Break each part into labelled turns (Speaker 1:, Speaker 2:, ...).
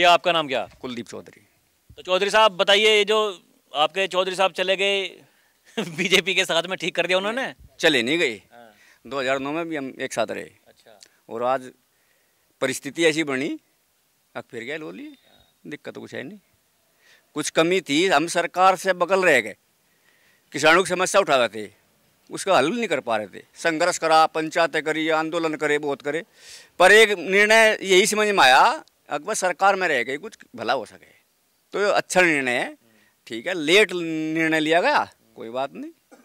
Speaker 1: ये आपका नाम क्या कुलदीप चौधरी तो चौधरी साहब बताइए ये जो आपके चौधरी साहब चले गए बीजेपी के साथ में ठीक कर दिया उन्होंने
Speaker 2: चले नहीं गए हाँ। दो हजार नौ में भी हम एक साथ रहे अच्छा और आज परिस्थिति ऐसी बनी अब फिर गए लोली लिए दिक्कत तो कुछ है नहीं कुछ कमी थी हम सरकार से बगल रह गए किसानों की समस्या उठा रहे थे उसका हल नहीं कर पा रहे थे संघर्ष करा पंचायतें करी आंदोलन करे बहुत करे पर एक निर्णय यही समझ में आया अकबर सरकार में रह गई कुछ भला हो सके तो ये अच्छा निर्णय है ठीक है लेट निर्णय लिया गया कोई बात नहीं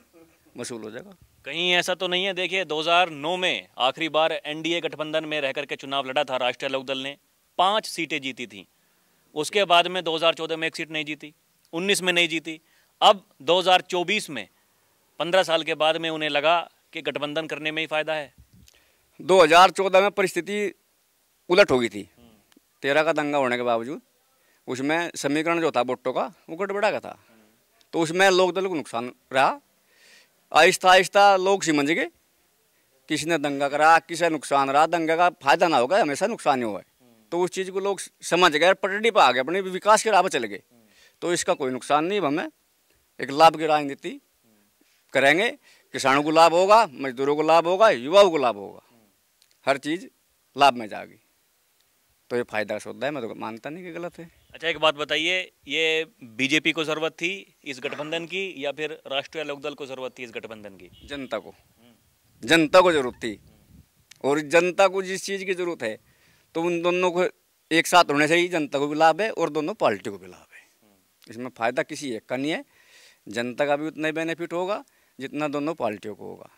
Speaker 2: वसूल हो जाएगा
Speaker 1: कहीं ऐसा तो नहीं है देखिए 2009 में आखिरी बार एनडीए गठबंधन में रह करके चुनाव लड़ा था राष्ट्रीय लोक दल ने पांच सीटें जीती थी उसके बाद में 2014 में एक सीट नहीं जीती 19 में नहीं जीती अब 2024 में 15 साल के बाद में उन्हें लगा कि गठबंधन करने में ही फायदा है
Speaker 2: 2014 में परिस्थिति उलट हो गई थी तेरह का दंगा होने के बावजूद उसमें समीकरण जो था वोटों का वो गड़बड़ा का था तो उसमें लोकदल को तो नुकसान रहा आहिस्ता आहिस्ता लोग समझ गए किसी ने दंगा करा किसे नुकसान रहा दंगा का फायदा ना होगा हमेशा नुकसान ही हुआ तो उस चीज़ को लोग समझ गए पटड़ी पर आ गए अपने विकास के राह पर चले गए तो इसका कोई नुकसान नहीं हमें एक लाभ की राजनीति करेंगे किसानों को लाभ होगा मजदूरों को लाभ होगा युवाओं को लाभ होगा हर चीज़ लाभ में जाएगी तो ये फ़ायदा सौदा है मैं तो मानता नहीं कि गलत है
Speaker 1: अच्छा एक बात बताइए ये बीजेपी को ज़रूरत थी इस गठबंधन की या फिर राष्ट्रीय लोकदल को ज़रूरत थी इस गठबंधन की जनता
Speaker 2: को जनता को ज़रूरत थी और जनता को जिस चीज़ की ज़रूरत है तो उन दोनों को एक साथ होने से ही जनता को भी लाभ है और दोनों पार्टी को भी लाभ है इसमें फ़ायदा किसी एक का नहीं है जनता का भी उतना ही बेनिफिट होगा जितना दोनों पार्टियों को होगा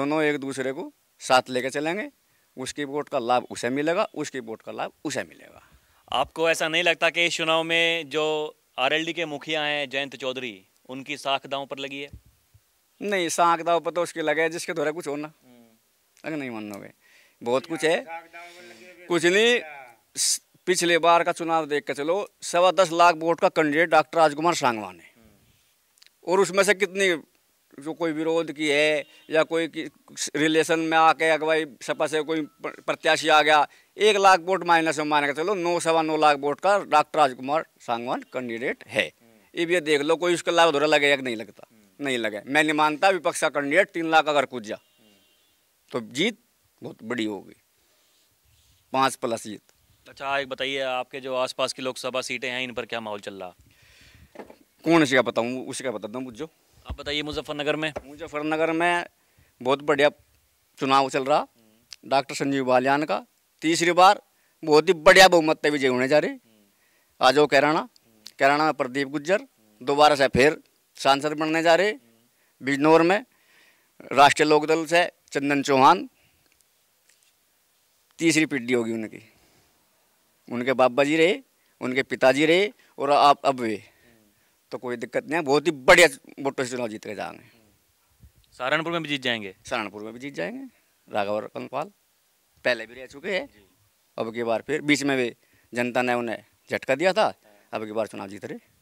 Speaker 2: दोनों एक दूसरे को साथ लेकर चलेंगे उसकी वोट का लाभ उसे मिलेगा उसकी वोट का लाभ उसे मिलेगा
Speaker 1: आपको ऐसा नहीं लगता कि इस चुनाव में जो आरएलडी के मुखिया हैं जयंत चौधरी उनकी साख दाव पर लगी है
Speaker 2: नहीं साख दाव पर तो उसकी लगे है जिसके द्वारा कुछ होना अगर नहीं मानोगे बहुत कुछ है कुछ नहीं पिछले बार का चुनाव देख के चलो सवा दस लाख वोट का कैंडिडेट डॉक्टर राजकुमार सांगवान है और उसमें से कितनी जो कोई विरोध की है या कोई रिलेशन में आके अगर भाई सपा से कोई प्रत्याशी आ गया एक लाख वोट माइनस में माने का चलो नौ सवा नौ लाख वोट का डॉक्टर राजकुमार सांगवान कैंडिडेट है ये भी देख लो कोई उसका लाभ धोरा लगेगा नहीं लगता नहीं लगे मैं नहीं मानता विपक्ष का कैंडिडेट तीन लाख अगर कूद जा तो जीत बहुत बड़ी होगी पाँच प्लस जीत
Speaker 1: अच्छा एक बताइए आपके जो आसपास की लोकसभा सीटें हैं इन पर क्या माहौल चल रहा
Speaker 2: कौन सी का बताऊँ का बता दूँ मुझे
Speaker 1: आप बताइए मुजफ्फरनगर में मुजफ्फरनगर
Speaker 2: में बहुत बढ़िया चुनाव चल रहा डॉक्टर संजीव बालियान का तीसरी बार बहुत ही बढ़िया बहुमत पे विजय होने जा रही आज वो कैराना कैराना में प्रदीप गुज्जर दोबारा से फिर सांसद बनने जा रहे बिजनौर में राष्ट्रीय लोकदल से चंदन चौहान तीसरी पीढ़ी होगी उनकी उनके बाबा जी रहे उनके पिताजी रहे और आप अब वे तो कोई दिक्कत नहीं है बहुत ही बढ़िया वोटों से चुनाव जीत के जाएंगे सहारनपुर में भी जीत जाएंगे सहारनपुर में भी जीत जाएंगे राघव कंपाल पहले भी रह चुके हैं अब की बार फिर बीच में भी जनता ने उन्हें झटका दिया था हाँ। अब की बार चुनाव जीत रहे